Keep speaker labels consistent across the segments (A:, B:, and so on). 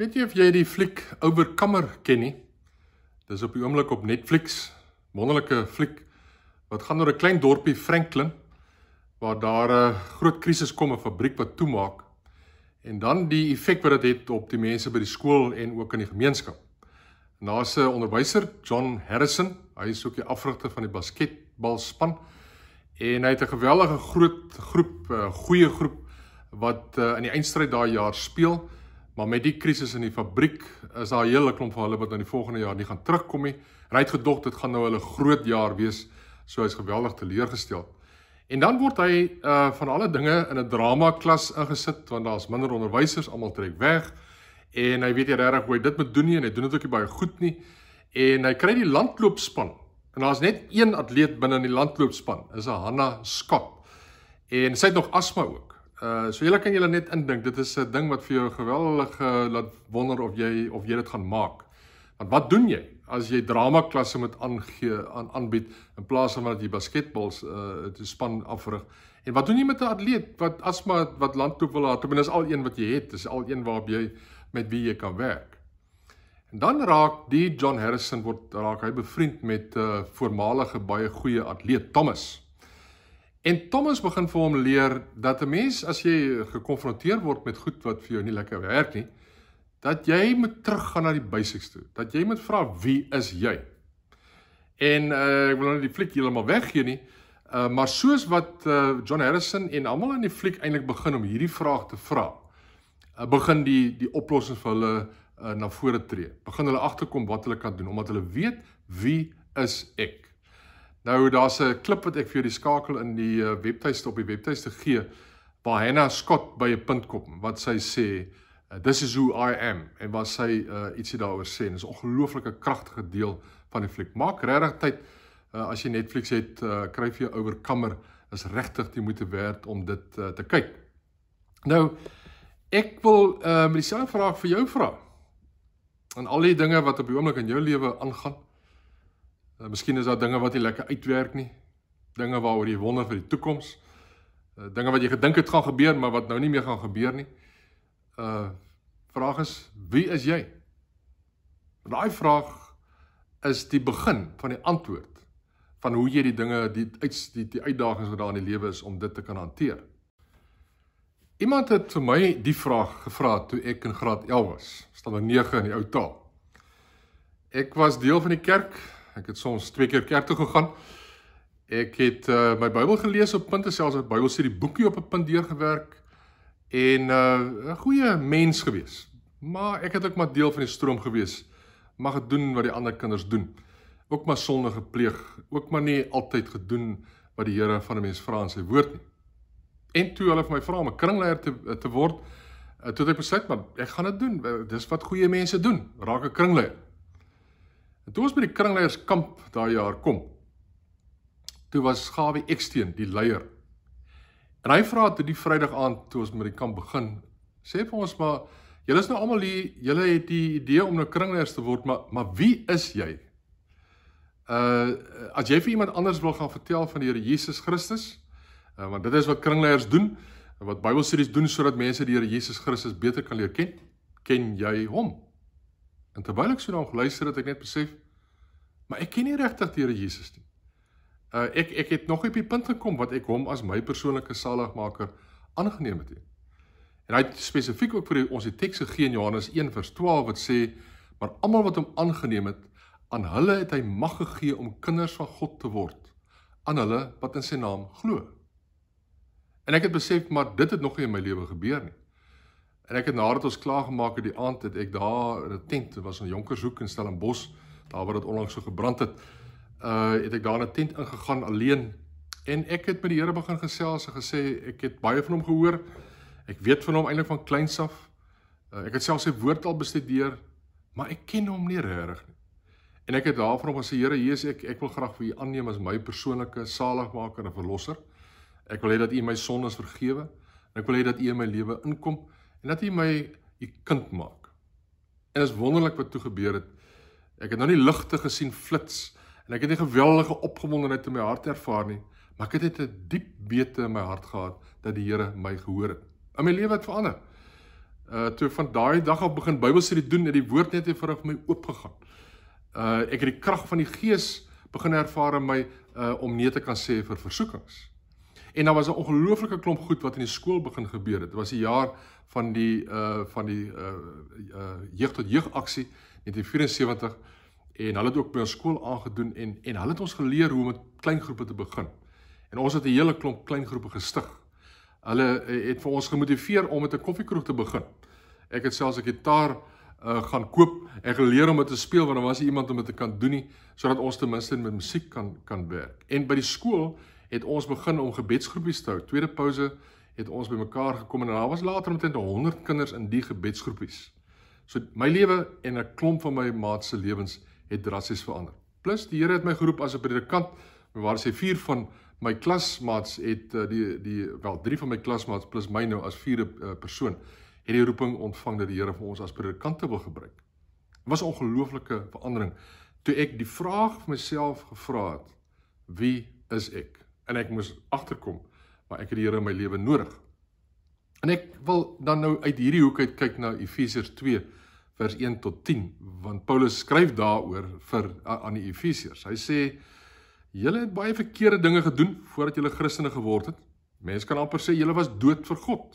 A: Weet jy of jy die fliek Overcomer ken nie? Dis op die oomblik op Netflix. Wonderlike fliek wat gaan oor 'n klein dorpie Franklin waar daar 'n eh, groot krisis kom, 'n fabriek wat toemaak en dan die effek wat dit het, het op die mense by die skool en ook in die gemeenskap. Daar's 'n onderwyser, John Harrison, hy is ook die afrigter van die basketbalspan en hy het 'n geweldige groot groep, 'n eh, goeie groep wat uh, eh, in die eindstryd daai jaar speel. Maar met die krisis in die fabriek is daar 'n hele klomp van hulle wat aan nou die volgende jaar nie gaan terugkom nie. En hy het gedog dit gaan nou hulle groot jaar wees, so hy's geweldig teleurgesteld. En dan word hy uh van alle dinge in 'n drama klas ingesit want daar's minder onderwysers, almal trek weg. En hy weet nie regtig hoe hy dit moet doen nie en hy doen dit ook nie baie goed nie. En hy kry die landloopspan. En daar's net een atleet binne in die landloopspan, is 'n Hannah Skop. En sy het nog asma ook. Eh, so julle kan julle net indink, dit is 'n ding wat vir jou geweldig uh, laat wonder of jy of jy dit gaan maak. Want wat doen jy as jy drama klasse moet aangee aan aanbied in plaas van dat jy basketbals uh eh, te span afrig? En wat doen jy met 'n atleet wat asma wat landtoe wil laat? Ten minste al een wat jy het, is al een waarby jy met wie jy kan werk. En dan raak die John Harrison word raak hy bevriend met 'n uh, voormalige baie goeie atleet Thomas. En Thomas begin vir hom leer dat 'n mens as jy gekonfronteer word met goed wat vir jou nie lekker werk nie, dat jy moet teruggaan na die basics toe. Dat jy moet vra wie is jy? En uh, ek wil nou die fliek heeltemal weggee nie, uh, maar soos wat uh, John Harrison en almal in die fliek eintlik begin om hierdie vraag te vra, uh, begin die die oplossing vir hulle uh, na vore tree. Begin hulle agterkom wat hulle kan doen omdat hulle weet wie is ek? Nou daar's 'n klip wat ek vir julle skakel in die eh, webtuiste op die webtuiste gee waar Hannah Scott by 'n punt kom wat sy sê uh, this is who I am en wat sy uh, ietsie daaroor sê en dis 'n ongelooflike kragtige deel van die fliek. Maak regtig tyd uh, as jy Netflix het uh, kry vir jou overcomer is regtig jy moet weet om dit uh, te kyk. Nou ek wil uh, met dieselfde vraag vir jou vra. En al die dinge wat op die oomblik in jou lewe aangaan Eh, miskien is daar dinge wat nie lekker uitwerk nie. Dinge waaroor jy wonder vir die toekoms. Eh, dinge wat jy gedink het gaan gebeur, maar wat nou nie meer gaan gebeur nie. Uh vraag is, wie is jy? Daai vraag is die begin van die antwoord van hoe jy die dinge die uit die, die uitdagings wat daar in die lewe is om dit te kan hanteer. Iemand het vir my die vraag gevra toe ek in graad 11 was, staan 9 nou in die ou taal. Ek was deel van die kerk, Ek het soms twee keer kerk toe gegaan. Ek het uh, my Bybel gelees op punt, selfs die Bybel sê die boekie op 'n punt deurgewerk en eh, 'n uh, goeie mens gewees. Maar ek het ook maar deel van die stroom gewees. Mag ek doen wat die ander kinders doen. Ook maar sonde gepleeg, ook maar nie altyd gedoen wat die Here van 'n mens vra in sy woord nie. En toe hulle vir my vra om 'n kringleier te te word, eh, toe het ek besluit maar ek gaan dit doen. Dis wat goeie mense doen. Raak 'n kringleier. En toe ons by die kringleiers kamp daai jaar kom, toe was Gawie Eksteen die leier. En hy vra toe die Vrydag aand toe ons met die kamp begin, sê vir ons maar julle is nou almal hier, julle het die idee om nou kringleiers te word, maar maar wie is jy? Uh as jy vir iemand anders wil gaan vertel van die Here Jesus Christus, uh, want dit is wat kringleiers doen, wat Bybelstudies doen sodat mense die Here Jesus Christus beter kan leer ken, ken jy hom? En terwyl ek so daar geluister het, ek net besef, maar ek ken nie regtig die Here Jesus nie. Uh ek ek het nog nie op die punt gekom wat ek hom as my persoonlike saligmaker aangeneem het nie. En hy het spesifiek ook vir die, ons die teks gegee in Johannes 1:12 wat sê, maar almal wat hom aangeneem het, aan hulle het hy mag gegee om kinders van God te word aan hulle wat in sy naam glo. En ek het besef maar dit het nog nie in my lewe gebeur nie. En ek het nadat ons klaar gemaak het die aand het ek daar in 'n tent was in Jonkershoek in Stellenbosch daar waar dit onlangs so gebrand het. Uh het ek daar in 'n tent ingegaan alleen en ek het met die Here begin gesels en gesê ek het baie van hom gehoor. Ek weet van hom eintlik van kleins af. Uh, ek het self sy woord al bestudeer, maar ek ken hom nie regtig nie. En ek het daarvan hom gesê Here, hier is ek, ek wil graag vir u aanneem as my persoonlike saligmaker en verlosser. Ek wil hê dat u my sondes vergewe. Ek wil hê dat u in my lewe inkom en dat hy my 'n kind maak. En dit is wonderlik wat toe gebeur het. Ek het nou nie ligte gesien flits en ek het 'n geweldige opgewondenheid in my hart ervaar nie, maar ek het dit 'n diep wete in my hart gehad dat die Here my gehoor het. In my lewe het verander. Uh toe van daai dag af begin Bybelstudie doen en die woord net vir my oopgegaan. Uh ek het die krag van die Gees begin ervaar in my uh om nee te kan sê vir versoekings. En daar was 'n ongelooflike klomp goed wat in die skool begin gebeur het. Dit was die jaar van die uh van die uh uh jeug tot jeug aksie net in 74 en hulle het ook by ons skool aangedoen en en hulle het ons geleer hoe om met klein groepe te begin. En ons het 'n hele klomp klein groepe gestig. Hulle het vir ons gemotiveer om met 'n koffiekroeg te begin. Ek het selfs 'n gitaar uh gaan koop en geleer om dit te speel want daar er was iemand om dit te kan doen nie sodat ons ten minste met musiek kan kan werk. En by die skool het ons begin om gebedsgroepies te hou. Tweede pouse het ons bymekaar gekom en daar was later omtrent 100 kinders in die gebedsgroepies. So my lewe en 'n klomp van my maats se lewens het drassies verander. Plus die Here het my geroep as 'n predikant. Maar waar sê vier van my klasmaats het eh, die die wel drie van my klasmaats plus my nou as vierde eh, persoon het die roeping ontvang dat die Here vir ons as predikante wil gebruik. Dit was 'n ongelooflike verandering toe ek die vraag vir myself gevra het: Wie is ek? en ek moes agterkom maar ek het die Here in my lewe nodig. En ek wil dan nou uit hierdie hoek uit kyk na Efesiërs 2 vers 1 tot 10 want Paulus skryf daaroor vir aan die Efesiërs. Hy sê julle het baie verkeerde dinge gedoen voordat julle Christene geword het. Mense kan amper sê julle was dood vir God.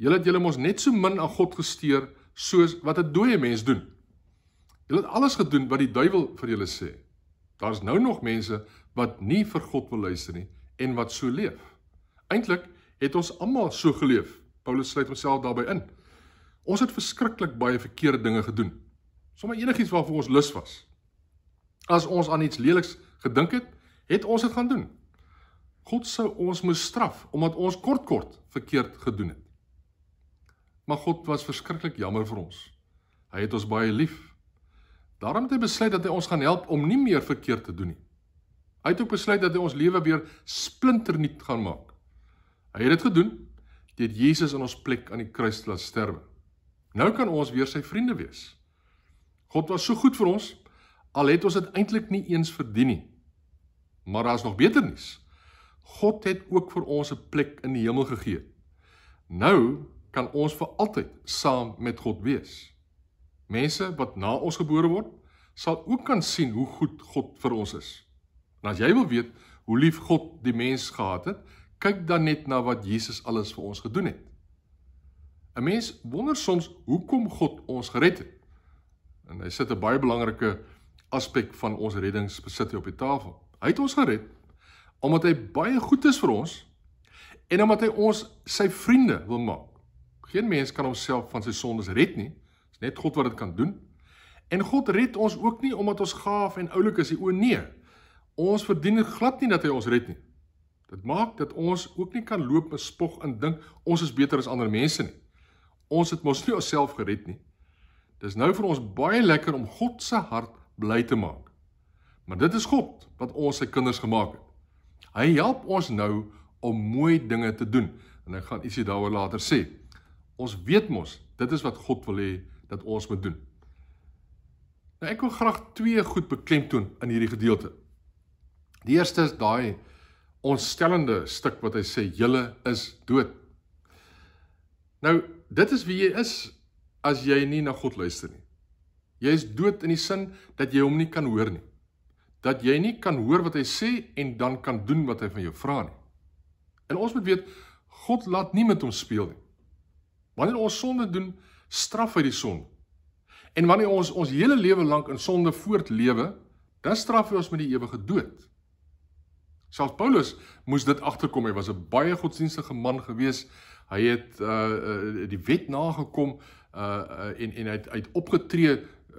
A: Julle het julle mos net so min aan God gesteer soos wat 'n dooie mens doen. Julle het alles gedoen wat die duiwel vir julle sê. Daar's nou nog mense wat nie vir God wil luister nie en wat so leef. Eintlik het ons almal so geleef. Paulus sluit homself daarbey in. Ons het verskriklik baie verkeerde dinge gedoen. Sommige enigiets waarvoor ons lus was. As ons aan iets leliks gedink het, het ons dit gaan doen. God sou ons moes straf omdat ons kortkort kort verkeerd gedoen het. Maar God was verskriklik jammer vir ons. Hy het ons baie lief. Daarom het hy besluit dat hy ons gaan help om nie meer verkeerd te doen nie. Hy het ook besluit dat hy ons lewe weer splinternuut gaan maak. Hy het dit gedoen deur Jesus in ons plek aan die kruis te laat sterwe. Nou kan ons weer sy vriende wees. God was so goed vir ons al het ons dit eintlik nie eens verdien nie. Maar daar's nog beter nuus. God het ook vir ons 'n plek in die hemel gegee. Nou kan ons vir altyd saam met God wees mense wat na ons gebore word, sal ook kan sien hoe goed God vir ons is. En as jy wil weet hoe lief God die mens gehad het, kyk dan net na wat Jesus alles vir ons gedoen het. 'n Mens wonder soms hoekom God ons gered het. En hy sit 'n baie belangrike aspek van ons reddingsbesit op die tafel. Hy het ons gered omdat hy baie goed is vir ons en omdat hy ons sy vriende wil maak. Geen mens kan homself van sy sondes red nie, Dis net God wat dit kan doen. En God red ons ook nie omdat ons gaaf en oulik is nie. O nee. Ons verdien glad nie dat hy ons red nie. Dit maak dat ons ook nie kan loop en spog en dink ons is beter as ander mense nie. Ons het mos nie onsself gered nie. Dis nou vir ons baie lekker om God se hart bly te maak. Maar dit is God wat ons sy kinders gemaak het. Hy help ons nou om mooi dinge te doen en ek gaan ietsie daaroor later sê. Ons weet mos dit is wat God wil hê dat ons moet doen. Nou ek wil graag twee goed beklemtoon in hierdie gedeelte. Die eerste is daai ontstellende stuk wat hy sê julle is dood. Nou dit is wie jy is as jy nie na God luister nie. Jy is dood in die sin dat jy hom nie kan hoor nie. Dat jy nie kan hoor wat hy sê en dan kan doen wat hy van jou vra nie. En ons moet weet God laat nie met ons speel nie. Wanneer ons sonde doen, straf hy die son. En wanneer ons ons hele lewe lank in sonde voortlewe, dan straf hy ons met die ewige dood. Selfs Paulus moes dit agterkom. Hy was 'n baie godsdienstige man gewees. Hy het uh, uh die wet nagekom uh, uh en en hy het uit opgetree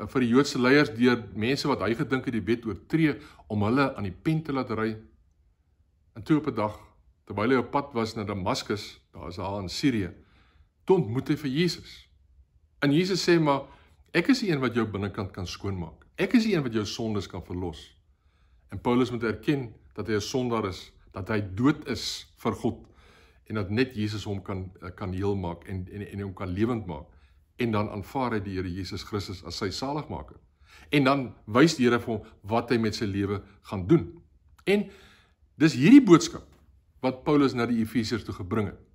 A: vir die Joodse leiers deur mense wat hy gedink het die wet oortree om hulle aan die pen te laat ry. En toe op 'n dag terwyl hy op pad was na Damaskus, daar is hy in Sirië, toe ontmoet hy vir Jesus. En Jesus sê maar ek is die een wat jou binnekant kan skoonmaak. Ek is die een wat jou sondes kan verlos. En Paulus moet erken dat hy 'n sondaar is, dat hy dood is vir God en dat net Jesus hom kan eh, kan heel maak en en en hom kan lewend maak en dan aanvaar hy die Here Jesus Christus as sy saligmaker. En dan wys die Here vir hom wat hy met sy lewe gaan doen. En dis hierdie boodskap wat Paulus na die Efesiërs toe gebring het.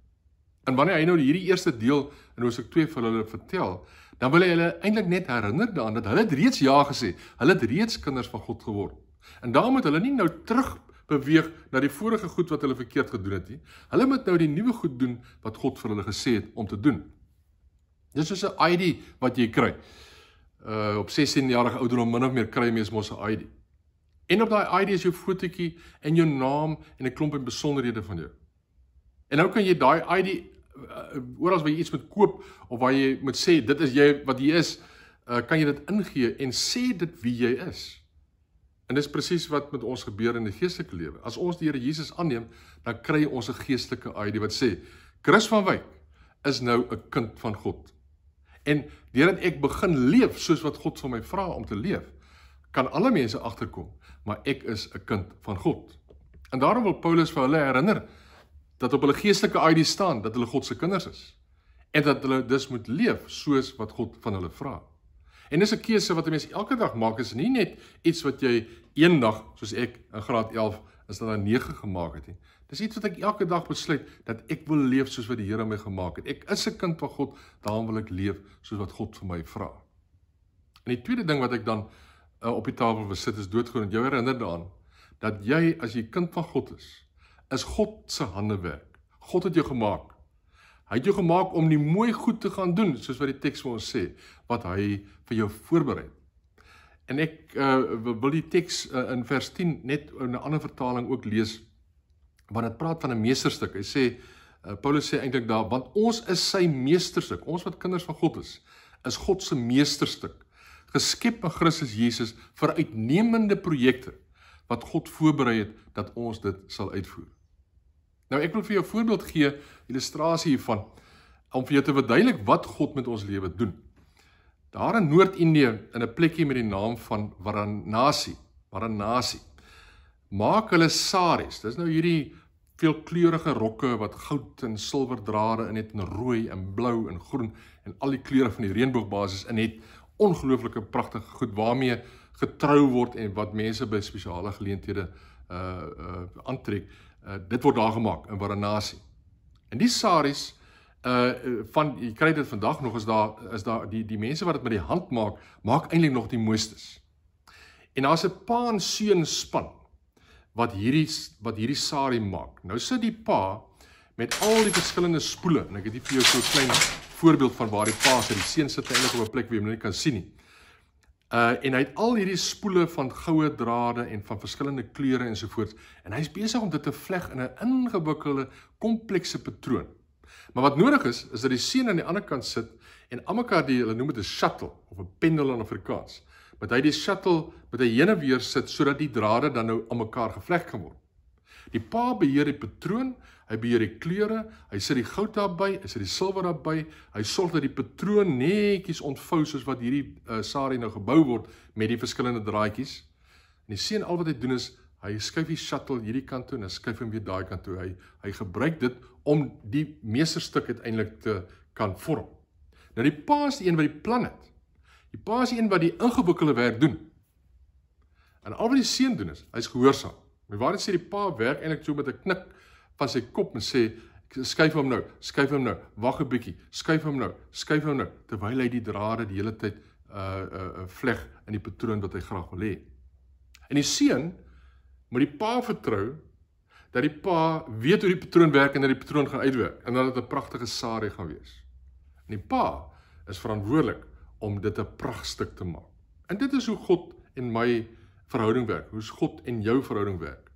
A: En wanneer hy nou hierdie eerste deel in Hosea 2 vir hulle vertel, dan wil hy hulle eintlik net herinner daaraan dat hulle reeds ja gesê, hulle het reeds kinders van God geword. En daarom moet hulle nie nou terug beweeg na die vorige goed wat hulle verkeerd gedoen het nie. Hulle moet nou die nuwe goed doen wat God vir hulle gesê het om te doen. Dis soos 'n ID wat jy kry. Uh op 16 jarige ouderdom min of meer kry jy mens mos 'n ID. En op daai ID is jou fotootjie en jou naam en 'n klomp besonderhede van jou. En nou kan jy daai ID uh, oral waar jy iets moet koop of waar jy moet sê dit is jy wat jy is, uh, kan jy dit ingee en sê dit wie jy is. En dis presies wat met ons gebeur in die geestelike lewe. As ons die Here Jesus aanneem, dan kry ons 'n geestelike ID wat sê Chris van Wyk is nou 'n kind van God. En deurdat ek begin leef soos wat God vir my vra om te leef, kan alle mense agterkom, maar ek is 'n kind van God. En daarom wil Paulus vir hulle herinner dat op hulle geestelike ID staan dat hulle God se kinders is en dat hulle dus moet leef soos wat God van hulle vra. En dis 'n keuse wat 'n mens elke dag maak, is nie net iets wat jy eendag soos ek in graad 11 is dan aan 9 gemaak het nie. Dis iets wat ek elke dag besluit dat ek wil leef soos wat die Here my gemaak het. Ek is 'n kind van God, daarom wil ek leef soos wat God vir my vra. En die tweede ding wat ek dan uh, op die tafel wil sit is doodgewoon dat jy herinner daaraan dat jy as jy kind van God is, is God se hande werk. God het jou gemaak. Hy het jou gemaak om die mooi goed te gaan doen, soos wat die teks vir ons sê, wat hy vir jou voorberei het. En ek uh, wil die teks uh, in vers 10 net in 'n ander vertaling ook lees want dit praat van 'n meesterstuk. Hy sê uh, Paulus sê eintlik daar want ons is sy meesterstuk. Ons wat kinders van God is, is God se meesterstuk. Geskep in Christus Jesus vir uitnemende projekte wat God voorberei het dat ons dit sal uitvoer. Nou ek wil vir jou 'n voorbeeld gee, illustrasie hiervan om vir jou te verduidelik wat God met ons lewe doen. Daar in Noord-Indië in 'n plekkie met die naam van Varanasi, Varanasi. Maak hulle saris. Dis nou hierdie veelkleurige rokke wat goud en silwer drade in het en rooi en blou en groen en al die kleure van die reënboog basis in het. Ongelooflike pragtige goed waarmee getrou word en wat mense by spesiale geleenthede uh eh, uh eh, aantrek. Uh, dit word daar gemaak in Varanasi. En die saris uh eh, eh, van jy kry dit vandag nog is daar is daar die die mense wat dit met die hand maak, maak eintlik nog die moestes. En daar's 'n pa en seun span wat hierdie wat hierdie sari maak. Nou sit die pa met al die verskillende spoele en ek het hier vir jou so 'n klein voorbeeld van waar die pa sit. Die seun sit eintlik op 'n plek wie jy nie kan sien nie. Uh en hy het al hierdie spoele van goue drade en van verskillende kleure ensovoorts en hy's besig om dit te vleg in 'n ingewikkelde komplekse patroon. Maar wat nodig is, is dat die seun aan die ander kant sit en almekaar die hulle noem dit 'n shuttle of 'n pendel in Afrikaans. Met hy die shuttle met 'n heen en weer sit sodat die drade dan nou almekaar gevleg kan word. Die pa beheer die patroon, hy beheer die kleure, hy sit die goud daarby, hy sit die silwer daarby. Hy sorg dat die patroon netjies ontvou soos wat hierdie uh, eh, sari nou gebou word met die verskillende draadjies. En die seun al wat hy doen is hy skuif die shuttle hierdie kant toe en hy skuif hom weer daai kant toe. Hy hy gebruik dit om die meesterstuk uiteindelik te kan vorm. Nou die pa is die een wat die plan het. Die pa is die een wat die ingewikkelde werk doen. En al wat die seun doen is, hy's gehoorsaam. My vader sê die pa werk eintlik so met 'n knik van sy kop en sê ek skuif hom nou, skuif hom nou, wag 'n bietjie, skuif hom nou, skuif hom nou terwyl hy die drade die hele tyd uh, uh uh vleg in die patroon wat hy graag wil hê. En die seun moet die pa vertrou dat die pa weet hoe die patroon werk en dat die patroon gaan uitwerk en dat dit 'n pragtige sari gaan wees. En die pa is verantwoordelik om dit 'n pragtstuk te maak. En dit is hoe God en my verhouding werk, hoe God en jou verhouding werk.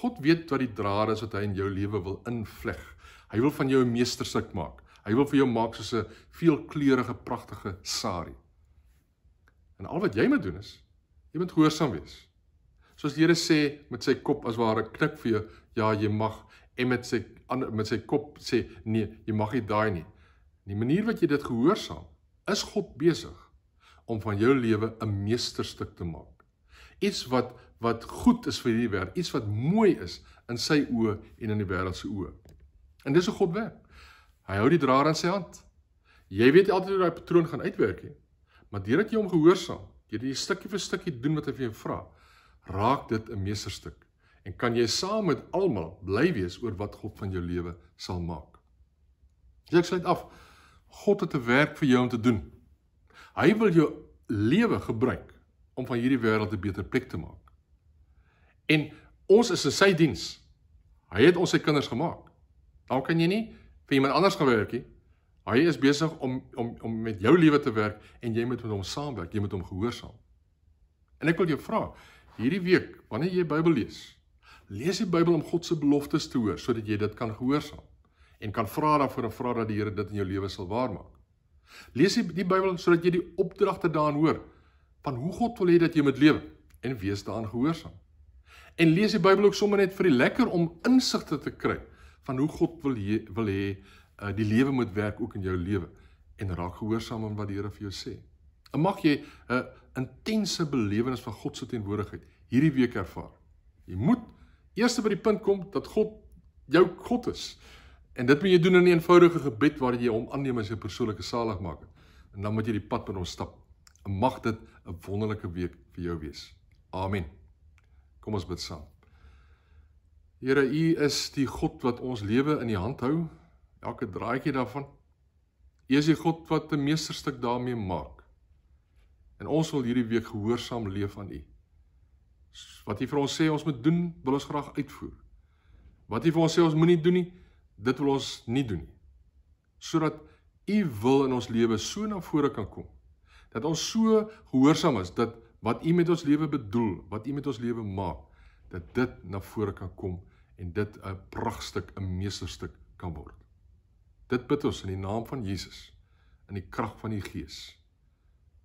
A: God weet wat die drade is wat hy in jou lewe wil invleg. Hy wil van jou 'n meesterstuk maak. Hy wil vir jou maak soos 'n veelkleurige, pragtige sari. En al wat jy moet doen is jy moet gehoorsaam wees. Soos die Here sê met sy kop as ware knik vir jou, ja, jy mag en met sy met sy kop sê nee, jy mag nie daai nie. Die manier wat jy dit gehoorsaam, is God besig om van jou lewe 'n meesterstuk te maak iets wat wat goed is vir hierdie wêreld, iets wat mooi is in sy oë en in die wêreld se oë. En dis hoe God werk. Hy hou die draer aan sy hand. Jy weet altyd hoe daai patroon gaan uitwerk nie. Maar deurdat jy hom gehoorsaam, deur jy stukkie vir stukkie doen wat hy vir jou vra, raak dit 'n meesterstuk en kan jy saam met almal bly wees oor wat God van jou lewe sal maak. Jy sê dit af. God het 'n werk vir jou om te doen. Hy wil jou lewe gebruik om van hierdie wêreld 'n beter plek te maak. En ons is in sy diens. Hy het ons sy kinders gemaak. Dan nou kan jy nie vir iemand anders gaan werk nie. Hy is besig om om om met jou lewe te werk en jy moet met hom saamwerk, jy moet hom gehoorsaam. En ek wil jou vra, hierdie week wanneer jy die Bybel lees, lees die Bybel om God se beloftes te hoor sodat jy dit kan gehoorsaam en kan vra daarvoor en vra dat die Here dit in jou lewe sal waarmaak. Lees die, die Bybel sodat jy die opdragte daarin hoor van hoe God wil hê dat jy moet lewe en wees daaraan gehoorsaam. En lees die Bybel ook sommer net vir die lekker om insigte te kry van hoe God wil he, wil hê uh, die lewe moet werk ook in jou lewe en raak gehoorsaam aan wat die Here vir jou sê. En mag jy 'n eh, intense belewenis van God se teenwoordigheid hierdie week ervaar. Jy moet eers by die punt kom dat God jou God is. En dit moet jy doen in 'n eenvoudige gebed waar jy hom aanneem as jou persoonlike saligmaker. En dan moet jy die pad met hom stap. En mag dit 'n wonderlike week vir jou wees. Amen. Kom ons bid saam. Here, U is die God wat ons lewe in die hand hou, elke draadjie daarvan. U is die God wat 'n meesterstuk daarmee maak. En ons wil hierdie week gehoorsaam leef aan U. Wat U vir ons sê ons moet doen, wil ons graag uitvoer. Wat U vir ons sê ons moenie doen nie, dit wil ons nie doen nie. Sodat U wil in ons lewe so na vore kan kom dat ons so gehoorsaam is dat wat U met ons lewe bedoel, wat U met ons lewe maak, dat dit na vore kan kom en dit 'n pragtig 'n meesterstuk kan word. Dit bid ons in die naam van Jesus in die krag van die Gees.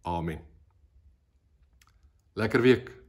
A: Amen. Lekker week.